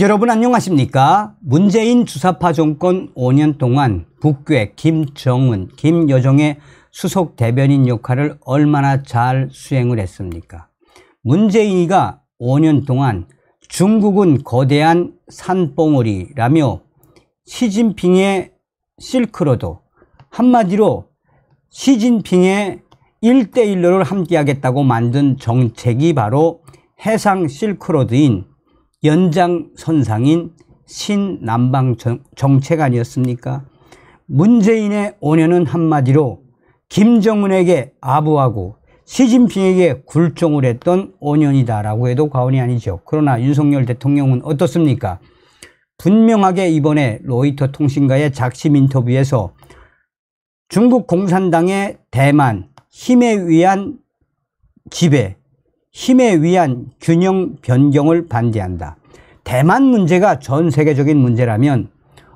여러분 안녕하십니까? 문재인 주사파 정권 5년 동안 북괴 김정은, 김여정의 수석 대변인 역할을 얼마나 잘 수행을 했습니까? 문재인이가 5년 동안 중국은 거대한 산봉우리라며 시진핑의 실크로도 한마디로 시진핑의 1대1로를 함께하겠다고 만든 정책이 바로 해상 실크로드인 연장선상인 신남방 정책 아니었습니까? 문재인의 오년은 한마디로 김정은에게 아부하고 시진핑에게 굴종을 했던 5년이다라고 해도 과언이 아니죠. 그러나 윤석열 대통령은 어떻습니까? 분명하게 이번에 로이터 통신과의 작심 인터뷰에서 중국 공산당의 대만 힘에 의한 지배, 힘에 의한 균형 변경을 반대한다. 대만 문제가 전 세계적인 문제라면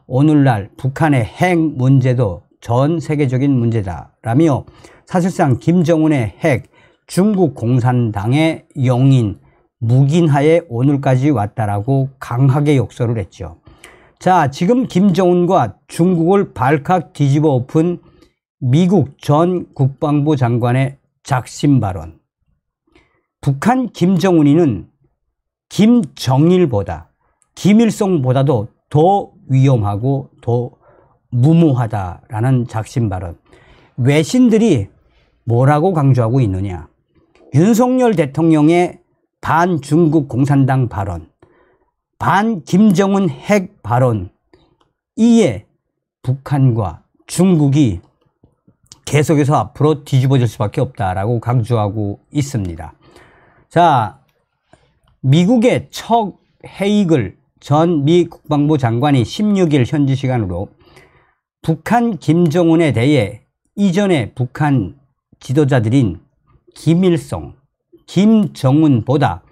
오늘날 북한의 핵 문제도 전 세계적인 문제다라며 사실상 김정은의 핵 중국 공산당의 용인 무긴하에 오늘까지 왔다라고 강하게 욕설을 했죠. 자, 지금 김정은과 중국을 발칵 뒤집어 엎은 미국 전 국방부 장관의 작심 발언. 북한 김정은이는 김정일보다 김일성보다도 더 위험하고 더 무모하다라는 작심 발언. 외신들이 뭐라고 강조하고 있느냐. 윤석열 대통령의 반 중국 공산당 발언, 반 김정은 핵 발언, 이에 북한과 중국이 계속해서 앞으로 뒤집어질 수밖에 없다라고 강조하고 있습니다. 자, 미국의 척 헤이글 전 미 국방부 장관이 16일 현지 시간으로 북한 김정은에 대해 이전의 북한 지도자들인 김일성, 김정은보다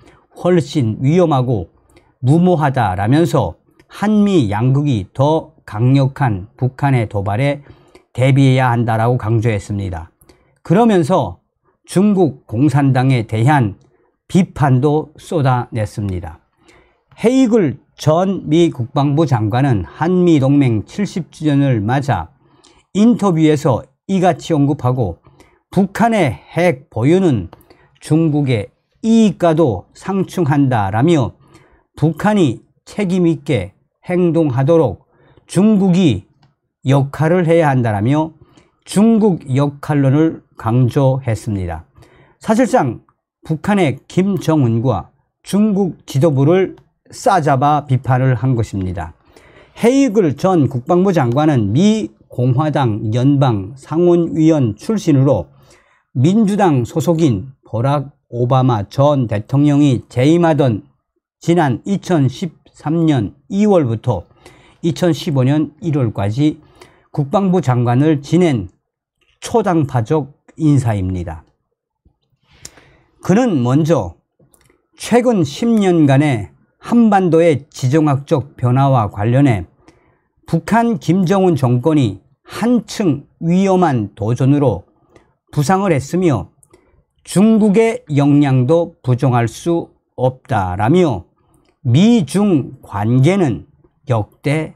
훨씬 위험하고 무모하다라면서 한미 양국이 더 강력한 북한의 도발에 대비해야 한다라고 강조했습니다. 그러면서 중국 공산당에 대한 비판도 쏟아냈습니다. 헤이글 전 미 국방부 장관은 한미 동맹 70주년을 맞아 인터뷰에서 이같이 언급하고 북한의 핵 보유는 중국의 이익과도 상충한다라며 북한이 책임있게 행동하도록 중국이 역할을 해야 한다라며 중국 역할론을 강조했습니다. 사실상 북한의 김정은과 중국 지도부를 싸잡아 비판을 한 것입니다. 헤이글 전 국방부 장관은 미 공화당 연방 상원위원 출신으로 민주당 소속인 보락 오바마 전 대통령이 재임하던 지난 2013년 2월부터 2015년 1월까지 국방부 장관을 지낸 초당파적 인사입니다. 그는 먼저 최근 10년간의 한반도의 지정학적 변화와 관련해 북한 김정은 정권이 한층 위험한 도전으로 부상을 했으며 중국의 역량도 부정할 수 없다라며 미중 관계는 역대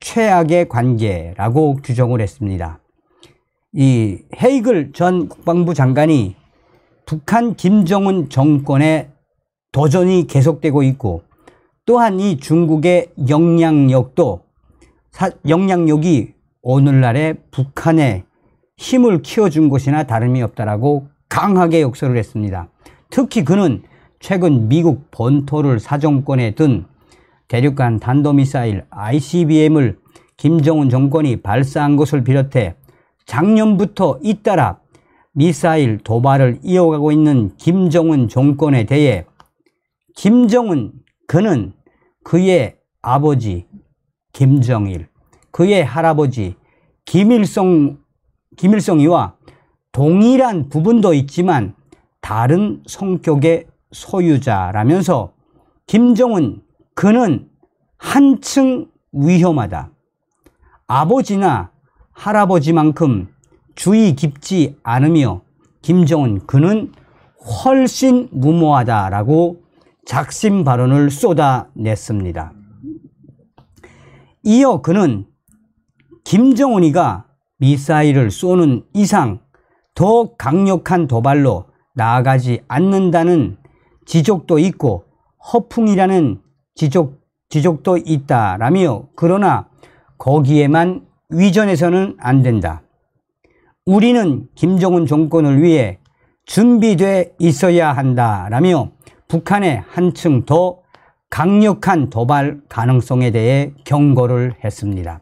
최악의 관계라고 규정을 했습니다. 이 헤이글 전 국방부 장관이 북한 김정은 정권의 도전이 계속되고 있고 또한 이 중국의 영향력도 영향력이 오늘날의 북한의 힘을 키워준 것이나 다름이 없다라고 강하게 역설을 했습니다. 특히 그는 최근 미국 본토를 사정권에 든 대륙간 단도미사일 ICBM을 김정은 정권이 발사한 것을 비롯해 작년부터 잇따라 미사일 도발을 이어가고 있는 김정은 정권에 대해 김정은 그는 그의 아버지 김정일 그의 할아버지 김일성 김일성이와 동일한 부분도 있지만 다른 성격의 소유자라면서 김정은 그는 한층 위험하다. 아버지나 할아버지만큼 주의 깊지 않으며 김정은 그는 훨씬 무모하다라고 작심 발언을 쏟아냈습니다. 이어 그는 김정은이가 미사일을 쏘는 이상 더 강력한 도발로 나아가지 않는다는 지적도 있고 허풍이라는 지적, 지적도 있다라며 그러나 거기에만 위전해서는 안 된다. 우리는 김정은 정권을 위해 준비돼 있어야 한다라며 북한에 한층 더 강력한 도발 가능성에 대해 경고를 했습니다.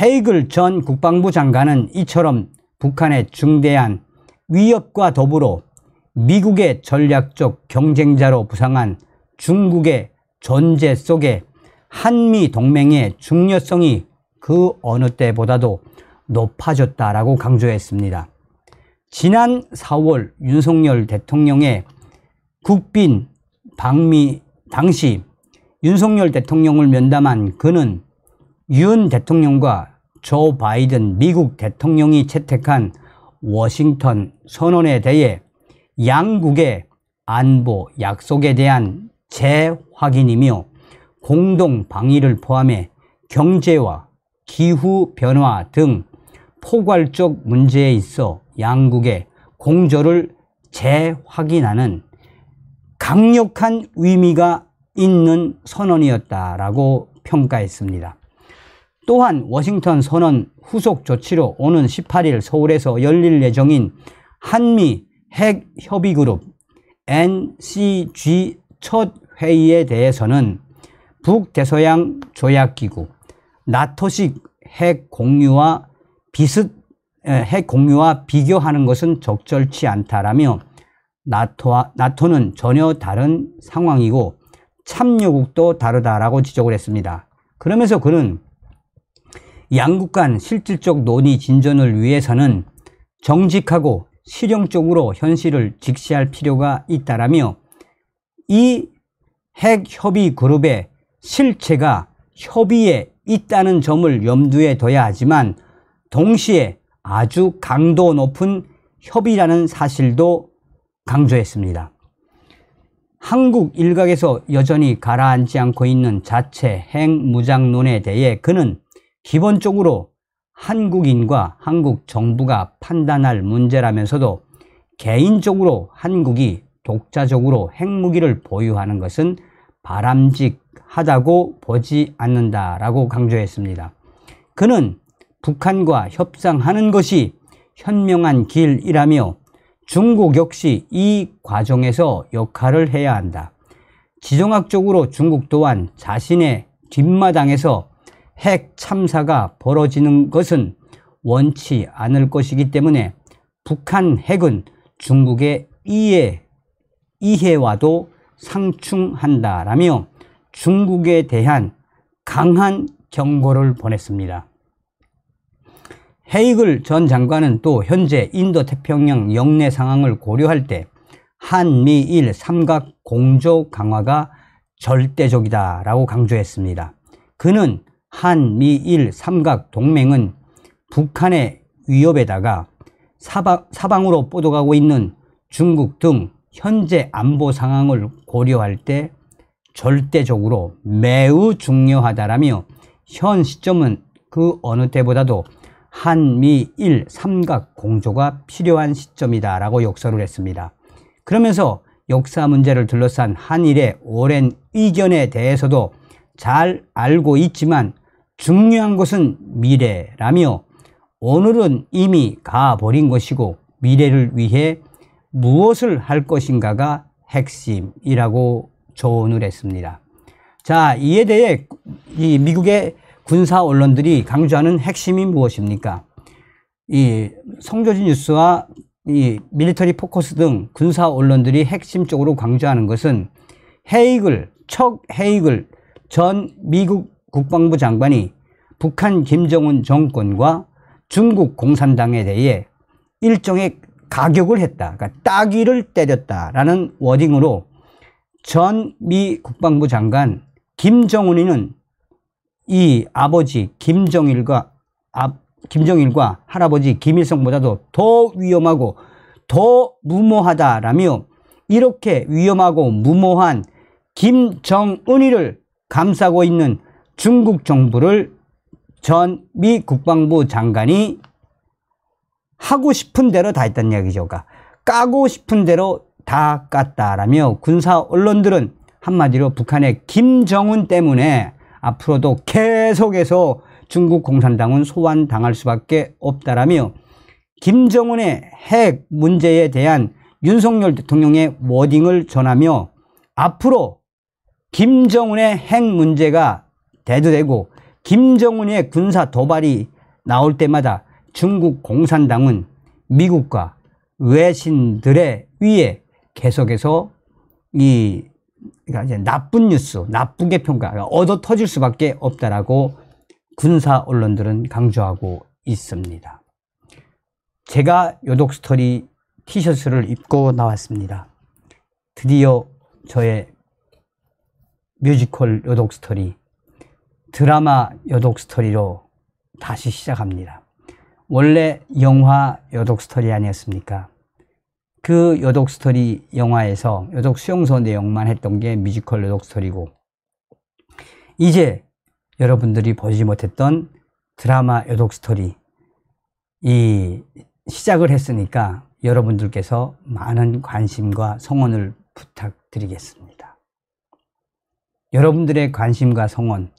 헤이글 전 국방부 장관은 이처럼 북한의 중대한 위협과 더불어 미국의 전략적 경쟁자로 부상한 중국의 존재 속에 한미 동맹의 중요성이 그 어느 때보다도 높아졌다라고 강조했습니다. 지난 4월 윤석열 대통령의 국빈 방미 당시 윤석열 대통령을 면담한 그는 윤 대통령과 조 바이든 미국 대통령이 채택한 워싱턴 선언에 대해 양국의 안보 약속에 대한 재확인이며 공동 방위를 포함해 경제와 기후 변화 등 포괄적 문제에 있어 양국의 공조를 재확인하는 강력한 의미가 있는 선언이었다라고 평가했습니다. 또한 워싱턴 선언 후속 조치로 오는 18일 서울에서 열릴 예정인 한미 핵협의그룹 NCG 첫 회의에 대해서는 북대서양 조약기구 나토식 핵 공유와 비슷 핵 예, 공유와 비교하는 것은 적절치 않다라며 나토와, 나토는 전혀 다른 상황이고 참여국도 다르다라고 지적을 했습니다. 그러면서 그는 양국 간 실질적 논의 진전을 위해서는 정직하고 실용적으로 현실을 직시할 필요가 있다라며 이 핵협의 그룹의 실체가 협의에 있다는 점을 염두에 둬야 하지만 동시에 아주 강도 높은 협의라는 사실도 강조했습니다. 한국 일각에서 여전히 가라앉지 않고 있는 자체 핵무장론에 대해 그는 기본적으로 한국인과 한국 정부가 판단할 문제라면서도 개인적으로 한국이 독자적으로 핵무기를 보유하는 것은 바람직하다고 보지 않는다라고 강조했습니다. 그는 북한과 협상하는 것이 현명한 길이라며 중국 역시 이 과정에서 역할을 해야 한다. 지정학적으로 중국 또한 자신의 뒷마당에서 핵 참사가 벌어지는 것은 원치 않을 것이기 때문에 북한 핵은 중국의 이해, 이해와도 상충한다라며 중국에 대한 강한 경고를 보냈습니다. 헤이글 전 장관은 또 현재 인도 태평양 영내 상황을 고려할 때 한미일 삼각 공조 강화가 절대적이다 라고 강조했습니다. 그는 한미일 삼각 동맹은 북한의 위협에다가 사방, 사방으로 뻗어가고 있는 중국 등 현재 안보 상황을 고려할 때 절대적으로 매우 중요하다라며 현 시점은 그 어느 때보다도 한미일 삼각 공조가 필요한 시점이다라고 역설을 했습니다. 그러면서 역사 문제를 둘러싼 한일의 오랜 이견에 대해서도 잘 알고 있지만 중요한 것은 미래라며 오늘은 이미 가버린 것이고 미래를 위해 무엇을 할 것인가가 핵심이라고 조언을 했습니다. 자, 이에 대해 이 미국의 군사 언론들이 강조하는 핵심이 무엇입니까? 이성조진 뉴스와 이 밀리터리 포커스 등 군사 언론들이 핵심적으로 강조하는 것은 헤이글, 척 헤이글 전 미국 국방부 장관이 북한 김정은 정권과 중국 공산당에 대해 일종의 가격을 했다. 그러니까 따귀를 때렸다라는 워딩으로 전 미 국방부 장관 김정은이는 이 아버지 김정일과 아, 김정일과 할아버지 김일성보다도 더 위험하고 더 무모하다라며 이렇게 위험하고 무모한 김정은이를 감싸고 있는 중국 정부를 전 미 국방부 장관이 하고 싶은 대로 다했다는 이야기죠. 그러니까 까고 싶은 대로 다 깠다라며 군사 언론들은 한마디로 북한의 김정은 때문에 앞으로도 계속해서 중국 공산당은 소환당할 수밖에 없다라며 김정은의 핵 문제에 대한 윤석열 대통령의 워딩을 전하며 앞으로 김정은의 핵 문제가 대두되고 김정은의 군사 도발이 나올 때마다 중국 공산당은 미국과 외신들의 위에 계속해서 이 그러니까 이제 나쁜 뉴스, 나쁘게 평가, 그러니까 얻어 터질 수밖에 없다라고 군사 언론들은 강조하고 있습니다. 제가 요독스토리 티셔츠를 입고 나왔습니다. 드디어 저의 뮤지컬 요독스토리, 드라마 요독스토리로 다시 시작합니다. 원래 영화 요독스토리 아니었습니까? 그여독 스토리 영화에서 여독 수용소 내용만 했던 게 뮤지컬 여독 스토리고 이제 여러분들이 보지 못했던 드라마 여독 스토리 이 시작을 했으니까 여러분들께서 많은 관심과 성원을 부탁드리겠습니다. 여러분들의 관심과 성원,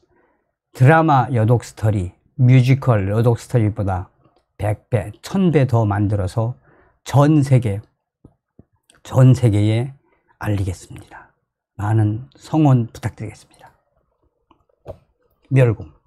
드라마 여독 스토리, 뮤지컬 여독 스토리보다 100배, 1000배 더 만들어서 전 세계 전 세계에 알리겠습니다. 많은 성원 부탁드리겠습니다. 멸공.